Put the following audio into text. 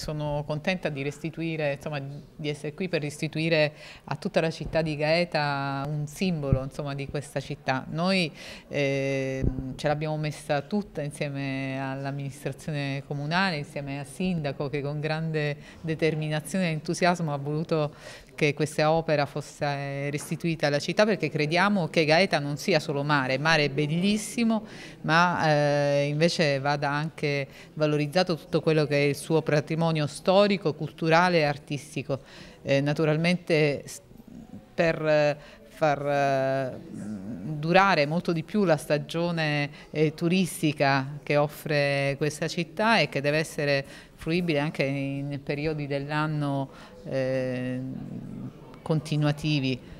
sono contenta di restituire, insomma, di essere qui per restituire a tutta la città di Gaeta un simbolo insomma, di questa città. Noi eh, ce l'abbiamo messa tutta insieme all'amministrazione comunale, insieme al sindaco che con grande determinazione e entusiasmo ha voluto che questa opera fosse restituita alla città perché crediamo che Gaeta non sia solo mare, mare è bellissimo, ma eh, invece vada anche valorizzato tutto quello che è il suo patrimonio patrimonio storico, culturale e artistico. Eh, naturalmente per eh, far eh, durare molto di più la stagione eh, turistica che offre questa città e che deve essere fruibile anche in periodi dell'anno eh, continuativi.